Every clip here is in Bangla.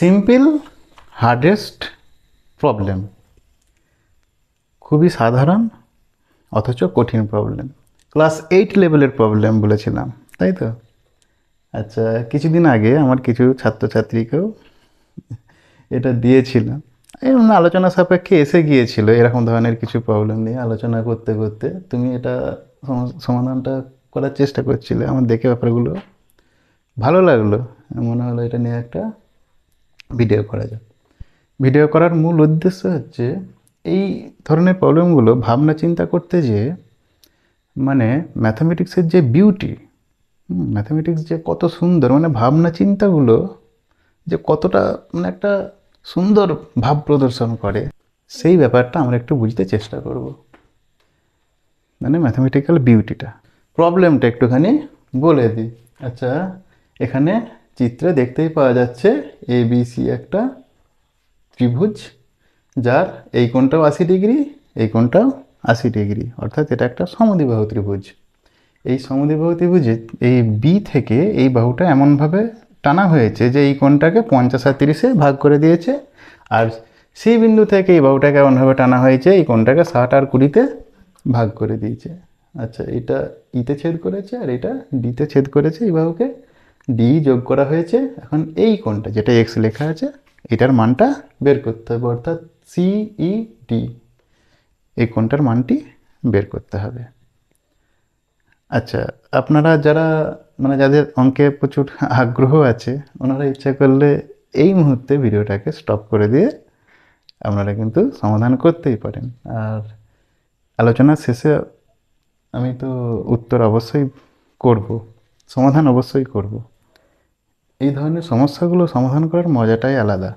সিম্পল হার্ডেস্ট প্রবলেম খুবই সাধারণ অথচ কঠিন প্রবলেম ক্লাস এইট লেভেলের প্রবলেম বলেছিলাম তাই তো আচ্ছা কিছুদিন আগে আমার কিছু ছাত্রছাত্রীকেও এটা দিয়েছিলাম এমন আলোচনা সাপেক্ষে এসে গিয়েছিল এরকম ধরনের কিছু প্রবলেম নিয়ে আলোচনা করতে করতে তুমি এটা সমাধানটা করার চেষ্টা করছিলে আমার দেখে ব্যাপারগুলো ভালো লাগলো মনে হলো এটা নিয়ে একটা ভিডিও করা যাক ভিডিও করার মূল উদ্দেশ্য হচ্ছে এই ধরনের প্রবলেমগুলো ভাবনা চিন্তা করতে যে মানে ম্যাথামেটিক্সের যে বিউটি ম্যাথামেটিক্স যে কত সুন্দর মানে ভাবনা চিন্তাগুলো যে কতটা মানে একটা সুন্দর ভাব প্রদর্শন করে সেই ব্যাপারটা আমরা একটু বুঝতে চেষ্টা করব মানে ম্যাথামেটিক্যাল বিউটিটা প্রবলেমটা একটুখানি বলে দিই আচ্ছা এখানে চিত্রে দেখতেই পাওয়া যাচ্ছে এবিসি একটা ত্রিভুজ যার এই কোণটাও আশি ডিগ্রি এই কোণটাও আশি ডিগ্রি অর্থাৎ এটা একটা সমদিবাহু ত্রিভুজ এই সমদ্বিবাহু ত্রিভুজে এই বি থেকে এই বাহুটা এমনভাবে টানা হয়েছে যে এই কোণটাকে পঞ্চাশ আর তিরিশে ভাগ করে দিয়েছে আর সি বিন্দু থেকে এই বাহুটাকে এমনভাবে টানা হয়েছে এই কোণটাকে ষাট আর কুড়িতে ভাগ করে দিয়েছে আচ্ছা এটা ইতে e ছেদ করেছে আর এটা ডিতে ছেদ করেছে এই বাহুকে ডি যোগ করা হয়েছে এখন এই কোনটা যেটা এক্স লেখা আছে এটার মানটা বের করতে হবে অর্থাৎ সিই ডি e, এই কোনটার মানটি বের করতে হবে আচ্ছা আপনারা যারা মানে যাদের অঙ্কে প্রচুর আগ্রহ আছে ওনারা ইচ্ছা করলে এই মুহূর্তে ভিডিওটাকে স্টপ করে দিয়ে আপনারা কিন্তু সমাধান করতেই পারেন আর আলোচনা শেষে আমি তো উত্তর অবশ্যই করব সমাধান অবশ্যই করব এই ধরনের সমস্যাগুলো সমাধান করার মজাটাই আলাদা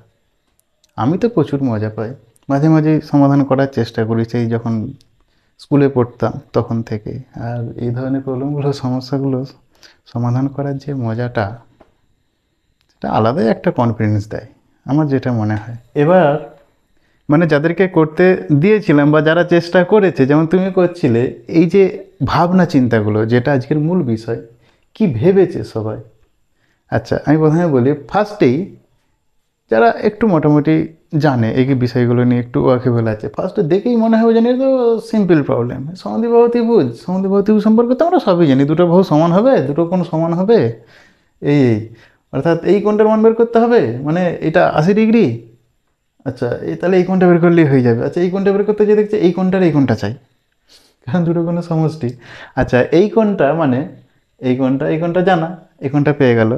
আমি তো প্রচুর মজা পাই মাঝে মাঝে সমাধান করার চেষ্টা করি সেই যখন স্কুলে পড়তাম তখন থেকে আর এই ধরনের প্রবলেমগুলো সমস্যাগুলো সমাধান করার যে মজাটা সেটা আলাদাই একটা কনফিডেন্স দেয় আমার যেটা মনে হয় এবার মানে যাদেরকে করতে দিয়েছিলাম বা যারা চেষ্টা করেছে যেমন তুমি করছিলে এই যে ভাবনা চিন্তাগুলো যেটা আজকের মূল বিষয় কি ভেবেছে সবাই আচ্ছা আমি প্রথমে বলি ফার্স্টেই যারা একটু মোটামুটি জানে এই বিষয়গুলো নিয়ে একটু ওয়াকেবেল আছে ফার্স্টে দেখেই মনে হবে জানি তো সিম্পল প্রবলেম সমাধিবাহ ত্রিভুজ সমাধিবাহ বুঝ সম্পর্কে তো আমরা সবই জানি দুটো বহু সমান হবে দুটো কোনো সমান হবে এই এই অর্থাৎ এই কোনটার মান বের করতে হবে মানে এটা আশি ডিগ্রি আচ্ছা এই তাহলে এই কোনটা বের করলেই হয়ে যাবে আচ্ছা এই কোনটা বের করতে যে দেখছি এই কোনটার এই কোনটা চাই কারণ দুটো কোনো সমষ্টি আচ্ছা এই কোনটা মানে এই কোনটা এই কোনটা জানা এই কোনটা পেয়ে গেল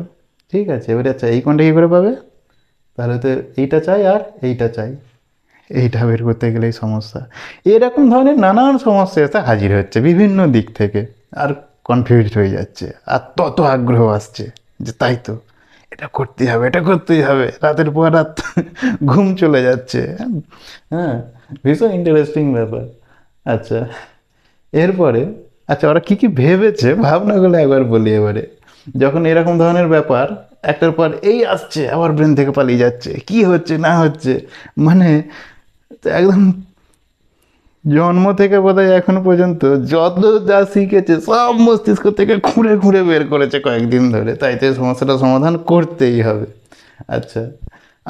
ঠিক আছে এবারে আচ্ছা এই কোনটা কী করে পাবে তাহলে তো এইটা চাই আর এইটা চাই এইটা বের করতে গেলেই সমস্যা এরকম ধরনের নানান সমস্যা এসে হাজির হচ্ছে বিভিন্ন দিক থেকে আর কনফিউজ হয়ে যাচ্ছে আর তত আগ্রহ আসছে যে তাই তো এটা করতেই হবে এটা করতেই হবে রাতের পর রাত ঘুম চলে যাচ্ছে হ্যাঁ ভীষণ ইন্টারেস্টিং ব্যাপার আচ্ছা এরপরে আচ্ছা ওরা কী কী ভেবেছে ভাবনাগুলো একবার বলি এবারে যখন এরকম ধরনের ব্যাপার একটার পর এই আসছে আবার ব্রেন থেকে পালিয়ে যাচ্ছে কি হচ্ছে না হচ্ছে মানে একদম জন্ম থেকে বোধহয় এখন পর্যন্ত যত যা শিখেছে সব মস্তিষ্ক থেকে ঘুরে ঘুরে বের করেছে কয়েকদিন ধরে তাই তো সমস্যাটা সমাধান করতেই হবে আচ্ছা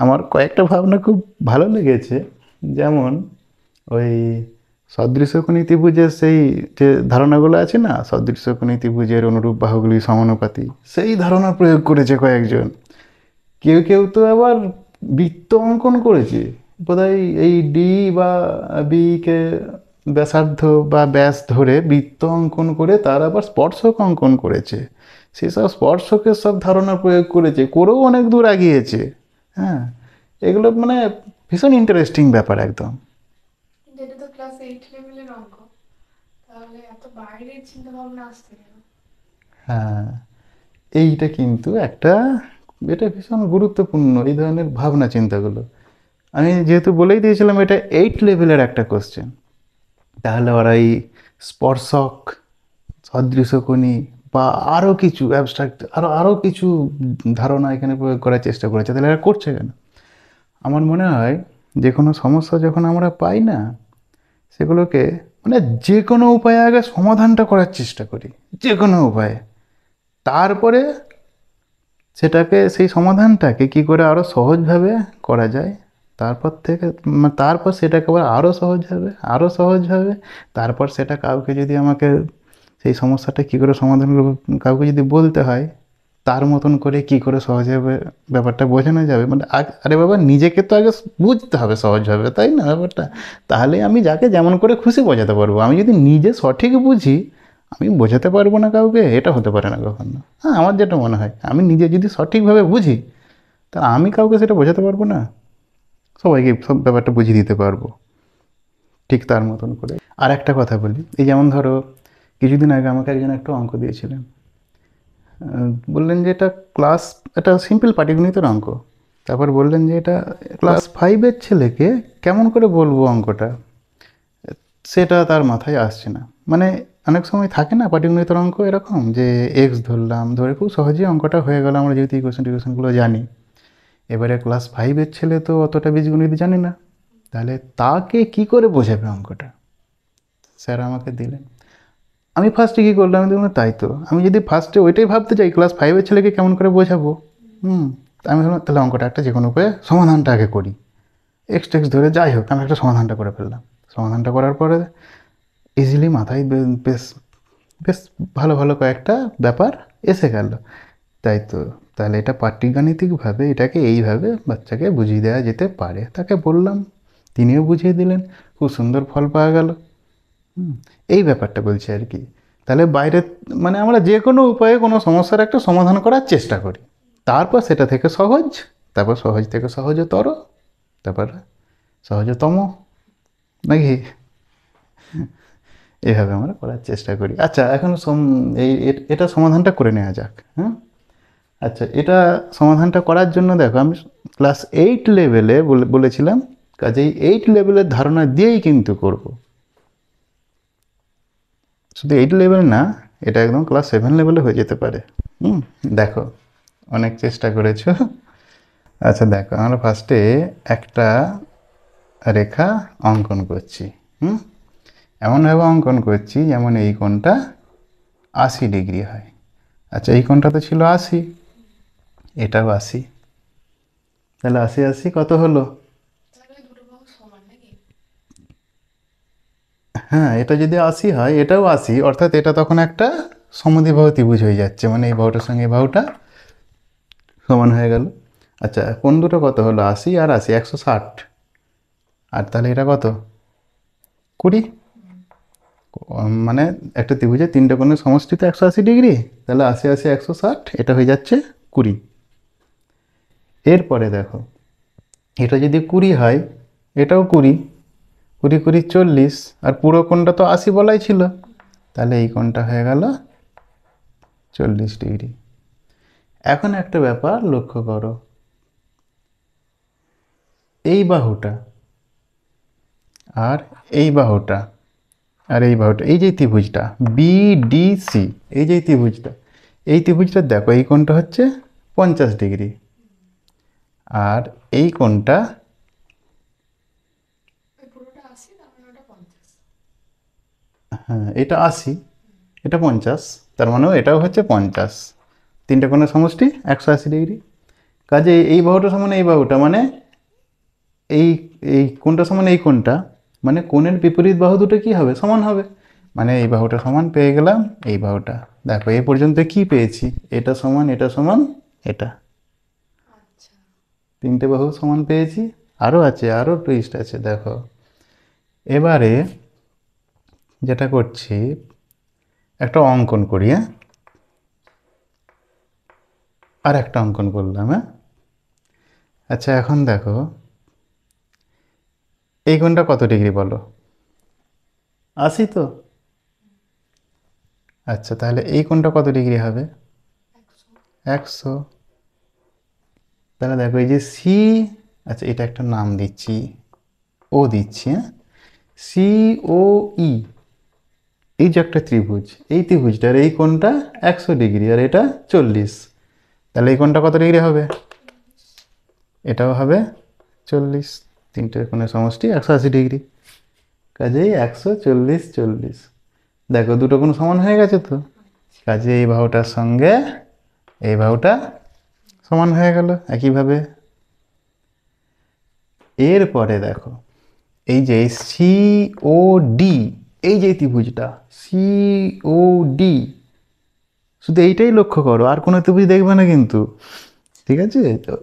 আমার কয়েকটা ভাবনা খুব ভালো লেগেছে যেমন ওই সদৃশ্যকোণী ত্রিভুজের সেই যে ধারণাগুলো আছে না সদৃশ্যকোণী ত্রিভুজের অনুরূপ বাহুগুলি সমানুপাতি সেই ধারণা প্রয়োগ করেছে কয়েকজন কেউ কেউ তো আবার বৃত্ত অঙ্কন করেছে বোধহয় এই ডি বা বিকে ব্যাসার্ধ বা ব্যাস ধরে বৃত্ত অঙ্কন করে তার আবার স্পর্শক অঙ্কন করেছে সেসব স্পর্শকের সব ধারণা প্রয়োগ করেছে করেও অনেক দূর আগিয়েছে হ্যাঁ এগুলো মানে ভীষণ ইন্টারেস্টিং ব্যাপার একদম ক্লাস এইট লেভেলের অঙ্ক তাহলে এত বাইরের চিন্তা ভাবনা আসতে কেন হ্যাঁ এইটা কিন্তু একটা এটা ভীষণ গুরুত্বপূর্ণ এই ধরনের ভাবনা চিন্তাগুলো আমি যেহেতু বলেই দিয়েছিলাম এটা এইট লেভেলের একটা কোশ্চেন তাহলে ওরা এই স্পর্শক সদৃশকণী বা আরও কিছু অ্যাবস্ট্রাক্ট আরও আরও কিছু ধারণা এখানে প্রয়োগ করার চেষ্টা করেছে তাহলে এরা করছে কেন আমার মনে হয় যে কোনো সমস্যা যখন আমরা পাই না সেগুলোকে মানে যে কোনো উপায়ে আগে সমাধানটা করার চেষ্টা করি যে কোনো উপায়ে তারপরে সেটাকে সেই সমাধানটাকে কি করে আরও সহজভাবে করা যায় তারপর থেকে তারপর সেটাকে আবার আরও সহজ হবে আরও সহজ হবে তারপর সেটা কাউকে যদি আমাকে সেই সমস্যাটা কী করে সমাধান কাউকে যদি বলতে হয় তার মতন করে কি করে হবে ব্যাপারটা বোঝানো যাবে মানে আরে বাবা নিজেকে তো আগে বুঝতে হবে সহজভাবে তাই না ব্যাপারটা তাহলে আমি যাকে যেমন করে খুশি বোঝাতে পারবো আমি যদি নিজে সঠিক বুঝি আমি বোঝাতে পারবো না কাউকে এটা হতে পারে না কখনো হ্যাঁ আমার যেটা মনে হয় আমি নিজে যদি সঠিকভাবে বুঝি তা আমি কাউকে সেটা বোঝাতে পারবো না সবাইকে সব ব্যাপারটা বুঝিয়ে দিতে পারবো ঠিক তার মতন করে আর একটা কথা বলি এই যেমন ধরো কিছুদিন আগে আমাকে একজন একটু অঙ্ক দিয়েছিলেন বললেন যে এটা ক্লাস এটা সিম্পল পাটিগণিতের অঙ্ক তারপর বললেন যে এটা ক্লাস ফাইভের ছেলেকে কেমন করে বলবো অঙ্কটা সেটা তার মাথায় আসছে না মানে অনেক সময় থাকে না পাটিগণিতের অঙ্ক এরকম যে এক্স ধরলাম ধরে খুব সহজেই অঙ্কটা হয়ে গেল আমরা যেহেতু ইকুয়েশন টিকুয়েশনগুলো জানি এবারে ক্লাস ফাইভের ছেলে তো অতটা বীজগণিত জানে না তাহলে তাকে কি করে বোঝাবে অঙ্কটা স্যার আমাকে দিলেন আমি ফার্স্টে কী করলাম আমি তাই তো আমি যদি ফার্স্টে ওইটাই ভাবতে চাই ক্লাস ফাইভের ছেলেকে কেমন করে বোঝাবো হুম আমি ভাবলাম তাহলে অঙ্কটা একটা যে কোনো উপায়ে সমাধানটা আগে করি এক্স টেক্স ধরে যাই হোক আমি একটা সমাধানটা করে ফেললাম সমাধানটা করার পরে ইজিলি মাথায় বেশ বেশ ভালো ভালো কয়েকটা ব্যাপার এসে গেল তাই তো তাহলে এটা পাটিগাণিতিকভাবে এটাকে এইভাবে বাচ্চাকে বুঝিয়ে দেওয়া যেতে পারে তাকে বললাম তিনিও বুঝিয়ে দিলেন খুব সুন্দর ফল পাওয়া গেল এই ব্যাপারটা বলছি আর কি তাহলে বাইরে মানে আমরা যে কোনো উপায়ে কোনো সমস্যার একটা সমাধান করার চেষ্টা করি তারপর সেটা থেকে সহজ তারপর সহজ থেকে সহজতর তারপর সহজতম নাকি এইভাবে আমরা করার চেষ্টা করি আচ্ছা এখন এই এটা সমাধানটা করে নেওয়া যাক হ্যাঁ আচ্ছা এটা সমাধানটা করার জন্য দেখো আমি ক্লাস এইট লেভেলে বলেছিলাম কাজেই এইট লেভেলের ধারণা দিয়েই কিন্তু করব শুধু এইট লেভেল না এটা একদম ক্লাস সেভেন লেভেলে হয়ে যেতে পারে হুম দেখো অনেক চেষ্টা করেছো আচ্ছা দেখো আমরা ফার্স্টে একটা রেখা অঙ্কন করছি হুম এমনভাবে অঙ্কন করছি যেমন এই কোনটা আশি ডিগ্রি হয় আচ্ছা এই কোনটা তো ছিল আশি এটাও আশি তাহলে আশি আশি কত হলো হ্যাঁ এটা যদি আশি হয় এটাও আশি অর্থাৎ এটা তখন একটা সমদ্বিবাহু ত্রিভুজ হয়ে যাচ্ছে মানে এই বাহুটার সঙ্গে এই বাহুটা সমান হয়ে গেল আচ্ছা কোন দুটো কত হলো আশি আর আশি একশো ষাট আর তাহলে এটা কত কুড়ি মানে একটা ত্রিভুজের তিনটে কোণের সমষ্টি তো একশো আশি ডিগ্রি তাহলে আশি আশি একশো ষাট এটা হয়ে যাচ্ছে কুড়ি এরপরে দেখো এটা যদি কুড়ি হয় এটাও কুড়ি কুড়ি কুড়ি চল্লিশ আর পুরো কোণটা তো আশি বলাই ছিল তাহলে এই কোণটা হয়ে গেল চল্লিশ ডিগ্রি এখন একটা ব্যাপার লক্ষ্য করো এই বাহুটা আর এই বাহুটা আর এই বাহুটা এই যে ত্রিভুজটা বিডিসি এই যে ত্রিভুজটা এই ত্রিভুজটা দেখো এই কোণটা হচ্ছে পঞ্চাশ ডিগ্রি আর এই কোণটা মানে হ্যাঁ এটা আশি এটা পঞ্চাশ তার মানেও এটাও হচ্ছে পঞ্চাশ তিনটে কোণের সমষ্টি একশো আশি ডিগ্রি কাজে এই বাহুটা সমান এই বাহুটা মানে এই এই কোনটা সমান এই কোনটা মানে কোণের বিপরীত বাহু দুটো কী হবে সমান হবে মানে এই বাহুটা সমান পেয়ে গেলাম এই বাহুটা দেখো এই পর্যন্ত কি পেয়েছি এটা সমান এটা সমান এটা আচ্ছা। তিনটে বাহু সমান পেয়েছি আরও আছে আরও টুইস্ট আছে দেখো এবারে যেটা করছি একটা অঙ্কন করি হ্যাঁ আর একটা অঙ্কন করলাম হ্যাঁ আচ্ছা এখন দেখো এই কোনটা কত ডিগ্রি বলো আশি তো আচ্ছা তাহলে এই কোনটা কত ডিগ্রি হবে একশো তাহলে দেখো এই যে সি আচ্ছা এটা একটা নাম দিচ্ছি ও দিচ্ছি হ্যাঁ সিওই e, এই যে একটা ত্রিভুজ এই ত্রিভুজটার এই কোনটা একশো ডিগ্রি আর এটা চল্লিশ তাহলে এই কোনটা কত ডিগ্রি হবে এটাও হবে চল্লিশ তিনটে কোনো সমষ্টি একশো আশি ডিগ্রি কাজে একশো চল্লিশ চল্লিশ দেখো দুটো কোনো সমান হয়ে গেছে তো কাজে এই বাহুটার সঙ্গে এই বাহুটা সমান হয়ে গেল একইভাবে এরপরে দেখো এই যে সি ও ডি এই যে ত্রিভুজটা সি ও ডি শুধু এইটাই লক্ষ্য করো আর কোনো ত্রিভুজ দেখবে না কিন্তু ঠিক আছে তো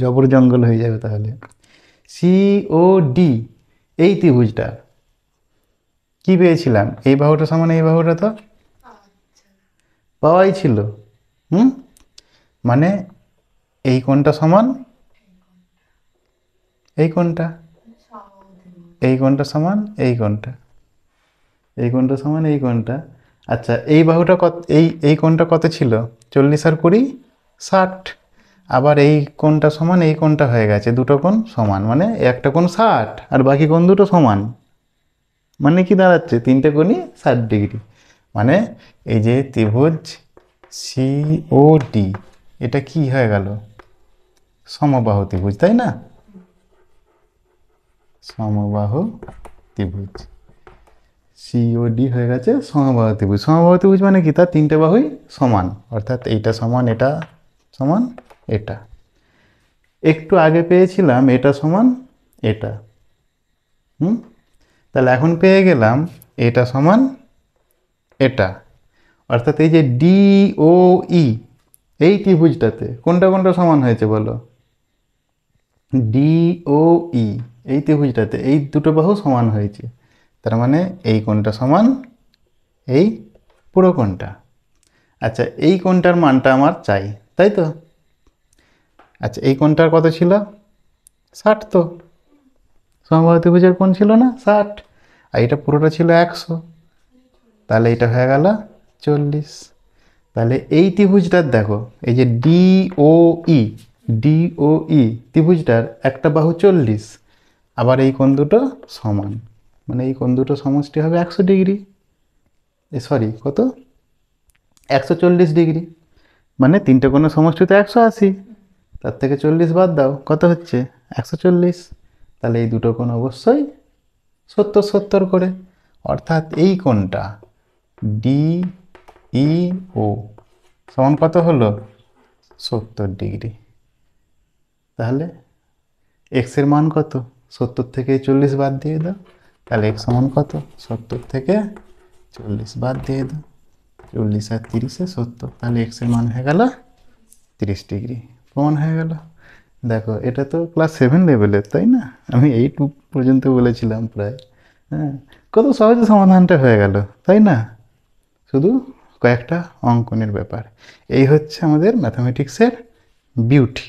জবর জঙ্গল হয়ে যাবে তাহলে সি ও ডি এই ত্রিভুজটা কি পেয়েছিলাম এই বাহুটা সমান এই বাহুটা তো পাওয়াই ছিল হুম মানে এই কোনটা সমান এই কোনটা এই কোণটা সমান এই কোণটা এই কোণটা সমান এই কোণটা আচ্ছা এই বাহুটা কত এই এই কোণটা কত ছিল চল্লিশ আর কুড়ি ষাট আবার এই কোণটা সমান এই কোণটা হয়ে গেছে দুটো কোণ সমান মানে একটা কোণ ষাট আর বাকি কোণ দুটো সমান মানে কি দাঁড়াচ্ছে তিনটে কোণই ষাট ডিগ্রি মানে এই যে ত্রিভুজ সিওডি এটা কি হয়ে গেল সমবাহু ত্রিভুজ তাই না সমবাহ ত্রিভুজ সিওডি হয়ে গেছে সমবাহ ত্রিভুজ সমবাহ ত্রিভুজ মানে কি তার তিনটে বাহুই সমান অর্থাৎ এইটা সমান এটা সমান এটা একটু আগে পেয়েছিলাম এটা সমান এটা হুম তাহলে এখন পেয়ে গেলাম এটা সমান এটা অর্থাৎ এই যে ডি ও ই এই ত্রিভুজটাতে কোনটা কোনটা সমান হয়েছে বলো ডিওই e, এই ত্রিভুজটাতে এই দুটো বাহু সমান হয়েছে তার মানে এই কোণটা সমান এই পুরো কোণটা আচ্ছা এই কোণটার মানটা আমার চাই তাই তো আচ্ছা এই কোণটার কত ছিল ষাট তো সমবাহ ত্রিভুজের কোণ ছিল না ষাট আর এটা পুরোটা ছিল একশো তাহলে এটা হয়ে গেল চল্লিশ তাহলে এই ত্রিভুজটার দেখো এই যে ডিওই ডিওই e, ত্রিভুজটার একটা বাহু চল্লিশ আবার এই কোণ দুটো সমান মানে এই কোণ দুটো সমষ্টি হবে একশো ডিগ্রি সরি কত একশো চল্লিশ ডিগ্রি মানে তিনটে কোণের সমষ্টি তো একশো আশি তার থেকে চল্লিশ বাদ দাও কত হচ্ছে একশো চল্লিশ তাহলে এই দুটো কোণ অবশ্যই সত্তর সত্তর করে অর্থাৎ এই কোণটা ডি ই ও সমান কত হলো সত্তর ডিগ্রি তাহলে এক্সের মান কত সত্তর থেকে চল্লিশ বাদ দিয়ে দাও তাহলে এক্স মান কত সত্তর থেকে চল্লিশ বাদ দিয়ে দাও চল্লিশ আর তিরিশে সত্তর তাহলে এক্সের মান হয়ে গেল তিরিশ ডিগ্রি প্রমাণ হয়ে গেল দেখো এটা তো ক্লাস সেভেন লেভেলের তাই না আমি এইট পর্যন্ত বলেছিলাম প্রায় হ্যাঁ কত সহজে সমাধানটা হয়ে গেল তাই না শুধু কয়েকটা অঙ্কনের ব্যাপার এই হচ্ছে আমাদের ম্যাথামেটিক্সের বিউটি